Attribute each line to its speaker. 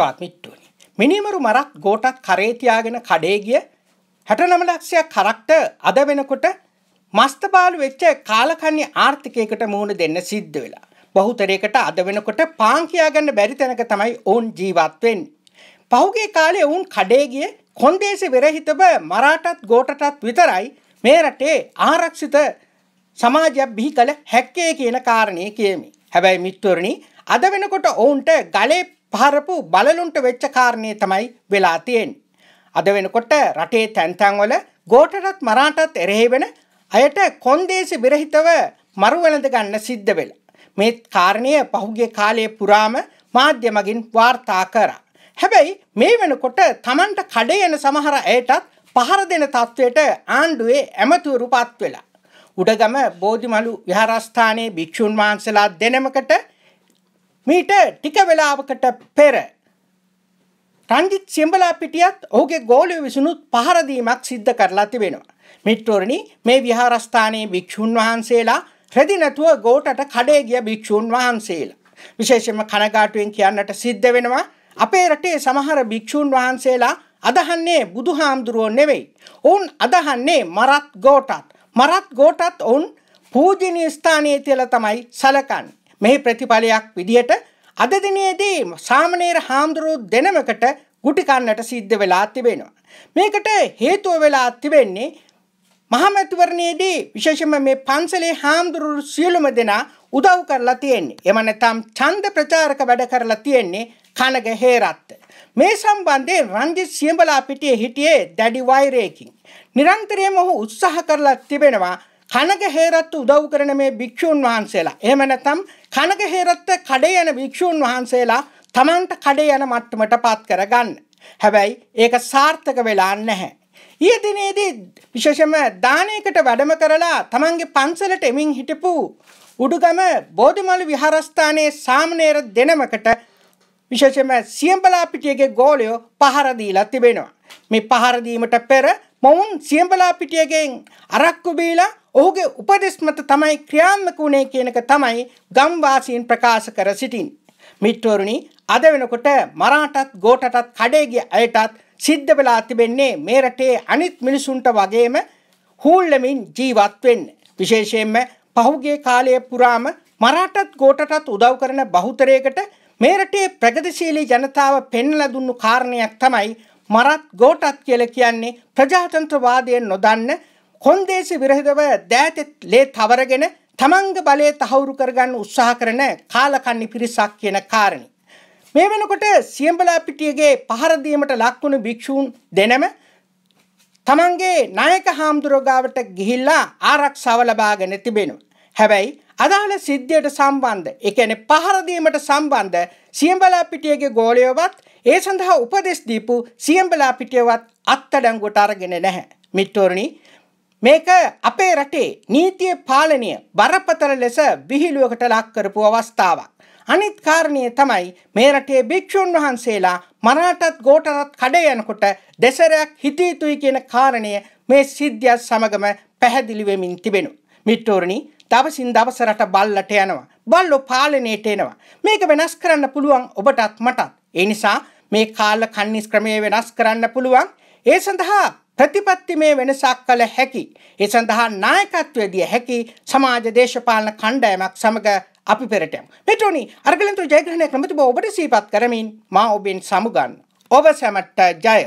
Speaker 1: හෙරවත් මිට්ටුවනි. මිනිමරු මරක් ගෝටත් කරේතියාගෙන කඩේ ගිය හැටනම ලක්ෂයක් කරක්ට අද වෙනකොට මස්තබාලු වෙච්ච කාලකන්නේ ආර්ථිකයකට මුහුණ දෙන්න සිද්ධ වෙලා. බහුතරයකට අද වෙනකොට පාන් කියාගන්න බැරි තැනක තමයි ඔවුන් ජීවත් වෙන්නේ. පහුගේ කාලේ ඔවුන් කඩේ ගිය කොන්දේසි වෙරහිතබ මරාටත් ගෝටටත් විතරයි මේ රටේ ආරක්ෂිත සමාජයක් බිහි කළ හැක්කේ කියන කාරණය කියමි. හැබැයි මිත්වරණි අද වෙනකොට ඔවුන්ට ගලේ පහරපු බලලුන්ට වෙච්ච කාරණේ තමයි වෙලා තියෙන්නේ. අද වෙනකොට රටේ තැන්තැන් වල ගෝටටත් මරාටත් එරෙහි වෙන අයට කොන්දේසි විරහිතව මරු වෙළඳ ගන්න සිද්ධ වෙලා. මේ කාරණය පහුගිය කාලයේ පුරාම මාධ්‍ය මගින් වාර්තා කරා. හැබැයි මේ වෙනකොට Tamanට කඩේ යන සමහර අයටත් පහර දෙන තත්වයට ආණ්ඩුවේ ඇමතුවරුපත් වෙලා. උඩගම බෝධිමලු විහාරස්ථානයේ භික්ෂුන් වහන්සේලා දෙනමකට මීට ටික වෙලාවකට පෙර රංජිත් සිම්බලාපිටියත් ඔහුගේ ගෝලිය විසුණුත් පහරදීමක් සිද්ධ කරලා තිබෙනවා. මිත්‍රෝරණි මේ විහාරස්ථානයේ භික්ෂූන් වහන්සේලා රෙදි නැතුව ගෝටට කඩේ ගිය භික්ෂූන් වහන්සේලා. විශේෂයෙන්ම කනගාටුවෙන් කියන්නට සිද්ධ වෙනවා අපේ රටේ සමහර භික්ෂූන් වහන්සේලා අදහන්නේ බුදුහාමුදුරුවෝ නෙවෙයි. ඔවුන් අදහන්නේ මරත් ගෝටත්. මරත් ගෝටත් ඔවුන් පූජනීය ස්ථානයේ තියලා තමයි සැලකන්නේ. මෙහි ප්‍රතිඵලයක් විදිහට අද දිනේදී සාමනීර හාමුදුරුවෝ දෙනමකට ගුටි කන්නට සිද්ධ වෙලා තිබෙනවා. මේකට හේතුව වෙලා තිබෙන්නේ මහමැතිවරණයේදී විශේෂම මේ පන්සලේ හාමුදුරුවෝ සියලුම දෙනා උදව් කරලා තියෙන්නේ. එම නැත්නම් ඡන්ද ප්‍රචාරක වැඩ කරලා තියෙන්නේ කනග හේරත්. මේ සම්බන්ධයෙන් රංජිත් සියඹලා පිටියේ හිටියේ දැඩි වෛරයකින්. නිරන්තරයෙන්ම ඔහු උත්සාහ කරලා තිබෙනවා කනක හේරත්තු උදව් කරන මේ භික්ෂූන් වහන්සේලා. එහෙම නැත්නම් කනක හේරත්ත කඩේ යන භික්ෂූන් වහන්සේලා Tamanට කඩේ යන මට්ටමට පත් කරගන්න. හැබැයි ඒක සාර්ථක වෙලා නැහැ. ඊයේ දිනේදී විශේෂම දානයකට වැඩම කරලා Tamanගේ පන්සලට එමින් හිටපු උඩුගම බෝධිමල් විහාරස්ථානයේ සාමණේර දෙනමකට විශේෂම සියඹලා පිටියගේ ගෝලයෝ පහර දීලා තිබෙනවා. මේ පහර දීමට පෙර මොවුන් සියඹලා පිටියගෙන් අරක්කු බීලා ඔහුගේ උපදෙස් මත තමයි ක්‍රියාත්මක වුණේ කියනක තමයි ගම්වාසීන් ප්‍රකාශ කර සිටින්. මිත්‍රවරුනි අද වෙනකොට මරාටත් ගෝටටත් කඩේ අයටත් සිද්ධ වෙලා තිබෙන්නේ මේ රටේ අනිත් මිනිසුන්ට වගේම හූල්ලමින් ජීවත් වෙන්න. විශේෂයෙන්ම පහුගිය කාලය පුරාම මරාටත් ගෝටටත් උදව් කරන බහුතරයකට මේ රටේ ප්‍රගතිශීලී ජනතාව පෙන්ලා දුන්නු කාරණයක් තමයි මරත් ගෝටත් කියල කියන්නේ ප්‍රජාතන්ත්‍රවාදය නොදන්න කොන්දේසි විරහිතව දෑතෙත් ලේ තවරගෙන තමන්ග බලය තහවුරු කරගන්න උත්සාහ කරන කාලකන්නි පිරිසක් කියන කාරණි. මේ වෙනකොට සියම්බලාපිටියගේ පහරදීමට ලක්වුණු භික්‍ෂූන් දෙනම තමන්ගේ නායක හාමුදුරෝගාවට ගිහිල්ලා ආරක්ෂාව ලබාගෙන තිබෙනවා. හැබැයි අදාළ සිද්ධියට සම්බන්ධ ඒ කියන්නේ පහර දීමට සම්බන්ධ සියඹලා පිටියගේ ගෝලියවත් ඒ සඳහා උපදෙස් දීපු සියඹලා පිටියවත් අත්අඩංගුවට අරගෙන නැහැ මිත්‍රෝරණි මේක අපේ රටේ නීතිය පාලනය බරපතල ලෙස විහිළුවකට ලක් කරපු අවස්ථාවක් අනිත් කාරණය තමයි මේ රටේ භික්ෂුන් වහන්සේලා මරාටත් ගෝටරත් කඩේ යනකොට දෙසරයක් හිත යුතුයි කියන කාරණය මේ සිද්ධියත් සමගම පැහැදිලි වෙමින් තිබෙනවා මිත්‍රෝරණි දවසින් දවස රට බල්ලට යනවා. බල්ලෝ පාලනයට එනවා. මේක වෙනස් කරන්න පුළුවන් ඔබටත් මටත්. ඒ නිසා මේ කාල කන්නිස් ක්‍රමය වෙනස් කරන්න පුළුවන්. ඒ සඳහා ප්‍රතිපත්තිමේ වෙනසක් කළ හැකි. ඒ සඳහා නායකත්වය දිය හැකි සමාජ දේශපාලන කණ්ඩායමක් සමග අපි පෙරට යමු. මෙතුණි අර්ගලන්තු ජයග්‍රහණය ක්‍රමතිබ ඔබට සීපත් කරමින් මා ඔබෙන් සමුගන්න. ඔබ සැමට ජය.